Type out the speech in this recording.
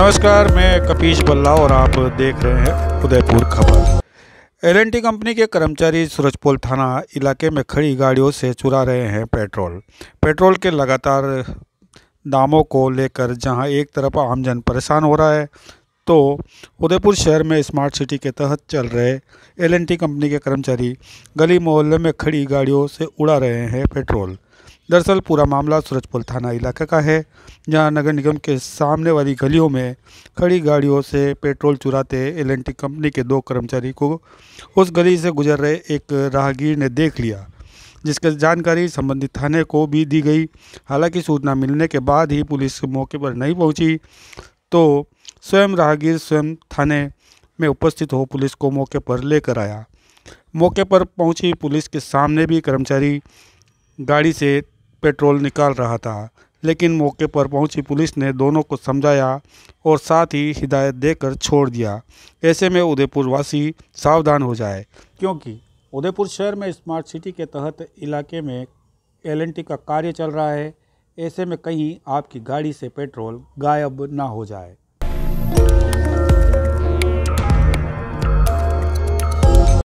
नमस्कार मैं कपीश बल्ला और आप देख रहे हैं उदयपुर खबर एल कंपनी के कर्मचारी सूरजपोल थाना इलाके में खड़ी गाड़ियों से चुरा रहे हैं पेट्रोल पेट्रोल के लगातार दामों को लेकर जहां एक तरफ आमजन परेशान हो रहा है तो उदयपुर शहर में स्मार्ट सिटी के तहत चल रहे एल कंपनी के कर्मचारी गली मोहल्ले में खड़ी गाड़ियों से उड़ा रहे हैं पेट्रोल दरअसल पूरा मामला सूरजपुर थाना इलाका का है जहां नगर निगम के सामने वाली गलियों में खड़ी गाड़ियों से पेट्रोल चुराते एल कंपनी के दो कर्मचारी को उस गली से गुजर रहे एक राहगीर ने देख लिया जिसकी जानकारी संबंधित थाने को भी दी गई हालांकि सूचना मिलने के बाद ही पुलिस मौके पर नहीं पहुंची तो स्वयं राहगीर स्वयं थाने में उपस्थित हो पुलिस को मौके पर लेकर आया मौके पर पहुंची पुलिस के सामने भी कर्मचारी गाड़ी से पेट्रोल निकाल रहा था लेकिन मौके पर पहुंची पुलिस ने दोनों को समझाया और साथ ही हिदायत देकर छोड़ दिया ऐसे में उदयपुरवासी सावधान हो जाए क्योंकि उदयपुर शहर में स्मार्ट सिटी के तहत इलाके में एल का कार्य चल रहा है ऐसे में कहीं आपकी गाड़ी से पेट्रोल गायब ना हो जाए